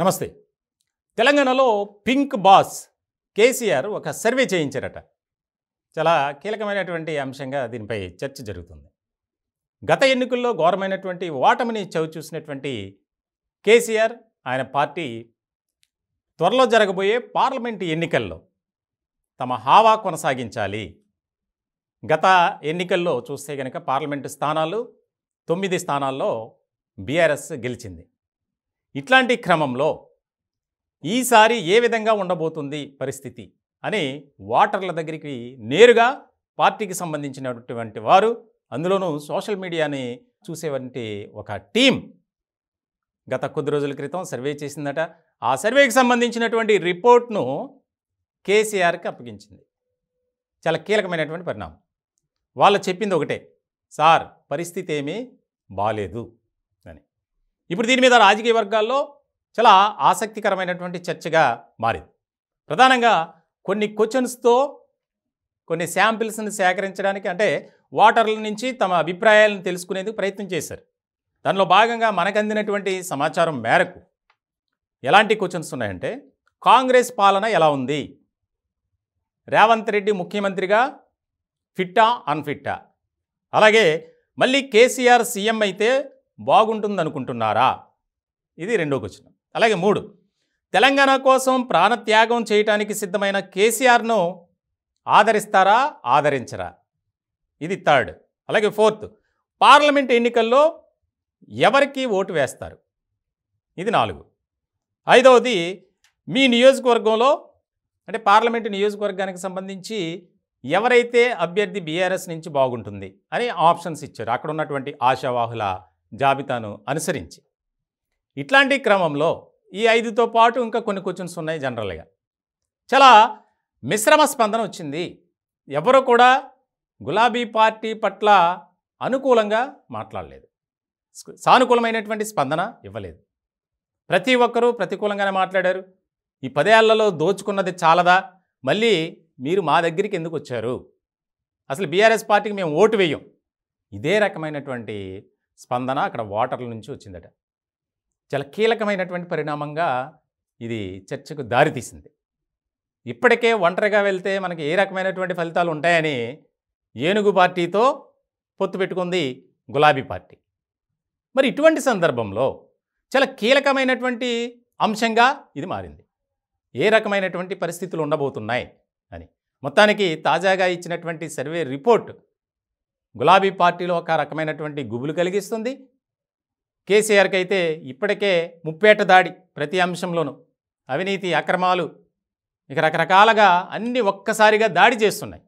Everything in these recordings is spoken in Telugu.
నమస్తే తెలంగాణలో పింక్ బాస్ కేసీఆర్ ఒక సర్వే చేయించారట చాలా కీలకమైనటువంటి అంశంగా దీనిపై చర్చ జరుగుతుంది గత ఎన్నికల్లో ఘోరమైనటువంటి ఓటమిని చవి చూసినటువంటి కేసీఆర్ ఆయన పార్టీ త్వరలో జరగబోయే పార్లమెంట్ ఎన్నికల్లో తమ హావా కొనసాగించాలి గత ఎన్నికల్లో చూస్తే కనుక పార్లమెంటు స్థానాలు తొమ్మిది స్థానాల్లో బీఆర్ఎస్ గెలిచింది ఇట్లాంటి క్రమంలో ఈసారి ఏ విధంగా ఉండబోతుంది పరిస్థితి అని ఓటర్ల దగ్గరికి నేరుగా పార్టీకి సంబంధించినటువంటి వారు అందులోనూ సోషల్ మీడియాని చూసేవంటి ఒక టీం గత కొద్ది రోజుల క్రితం సర్వే చేసిందట ఆ సర్వేకి సంబంధించినటువంటి రిపోర్ట్ను కేసీఆర్కి అప్పగించింది చాలా కీలకమైనటువంటి పరిణామం వాళ్ళు చెప్పింది ఒకటే సార్ పరిస్థితి ఏమీ బాలేదు ఇప్పుడు దీని మీద రాజకీయ వర్గాల్లో చాలా ఆసక్తికరమైనటువంటి చర్చగా మారింది ప్రధానంగా కొన్ని క్వశ్చన్స్తో కొన్ని శాంపిల్స్ని సేకరించడానికి అంటే ఓటర్ల నుంచి తమ అభిప్రాయాలను తెలుసుకునేందుకు ప్రయత్నం చేశారు దానిలో భాగంగా మనకు అందినటువంటి సమాచారం మేరకు ఎలాంటి క్వశ్చన్స్ ఉన్నాయంటే కాంగ్రెస్ పాలన ఎలా ఉంది రేవంత్ రెడ్డి ముఖ్యమంత్రిగా ఫిట్టా అన్ఫిట్టా అలాగే మళ్ళీ కేసీఆర్ సీఎం అయితే బాగుంటుందనుకుంటున్నారా ఇది రెండో క్వశ్చన్ అలాగే మూడు తెలంగాణ కోసం ప్రాణత్యాగం చేయటానికి సిద్ధమైన కేసీఆర్ను ఆదరిస్తారా ఆదరించరా ఇది థర్డ్ అలాగే ఫోర్త్ పార్లమెంట్ ఎన్నికల్లో ఎవరికి ఓటు వేస్తారు ఇది నాలుగు ఐదవది మీ నియోజకవర్గంలో అంటే పార్లమెంటు నియోజకవర్గానికి సంబంధించి ఎవరైతే అభ్యర్థి బీఆర్ఎస్ నుంచి బాగుంటుంది అని ఆప్షన్స్ ఇచ్చారు అక్కడ ఉన్నటువంటి ఆశావాహుల జాబితాను అనుసరించి ఇట్లాంటి క్రమంలో ఈ ఐదుతో పాటు ఇంకా కొన్ని క్వశ్చన్స్ ఉన్నాయి జనరల్గా చాలా మిశ్రమ స్పందన వచ్చింది ఎవరు కూడా గులాబీ పార్టీ పట్ల అనుకూలంగా మాట్లాడలేదు సానుకూలమైనటువంటి స్పందన ఇవ్వలేదు ప్రతి ఒక్కరూ ప్రతికూలంగానే మాట్లాడారు ఈ పదేళ్లలో దోచుకున్నది చాలదా మళ్ళీ మీరు మా దగ్గరికి ఎందుకు వచ్చారు అసలు బీఆర్ఎస్ పార్టీకి మేము ఓటు వేయం ఇదే రకమైనటువంటి స్పందన అక్కడ వాటర్ల నుంచి వచ్చిందట చాలా కీలకమైనటువంటి పరిణామంగా ఇది చర్చకు దారితీసింది ఇప్పటికే ఒంటరిగా వెళ్తే మనకి ఏ రకమైనటువంటి ఫలితాలు ఉంటాయని ఏనుగు పార్టీతో పొత్తు పెట్టుకుంది గులాబీ పార్టీ మరి ఇటువంటి సందర్భంలో చాలా కీలకమైనటువంటి అంశంగా ఇది మారింది ఏ రకమైనటువంటి పరిస్థితులు ఉండబోతున్నాయి అని మొత్తానికి తాజాగా ఇచ్చినటువంటి సర్వే రిపోర్ట్ గులాబీ పార్టీలో ఒక రకమైనటువంటి గుబులు కలిగిస్తుంది కేసీఆర్కి అయితే ఇప్పటికే ముప్పేట దాడి ప్రతి అంశంలోనూ అవినీతి అక్రమాలు ఇక రకరకాలుగా అన్ని ఒక్కసారిగా దాడి చేస్తున్నాయి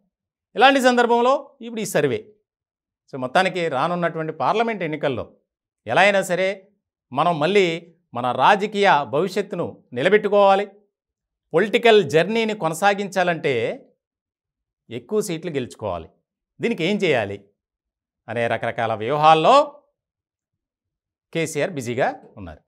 ఇలాంటి సందర్భంలో ఇప్పుడు ఈ సర్వే సో మొత్తానికి రానున్నటువంటి పార్లమెంట్ ఎన్నికల్లో ఎలా అయినా సరే మనం మళ్ళీ మన రాజకీయ భవిష్యత్తును నిలబెట్టుకోవాలి పొలిటికల్ జర్నీని కొనసాగించాలంటే ఎక్కువ సీట్లు గెలుచుకోవాలి దీనికి ఏం చేయాలి అనే రకరకాల వ్యూహాల్లో కేసీఆర్ బిజీగా ఉన్నారు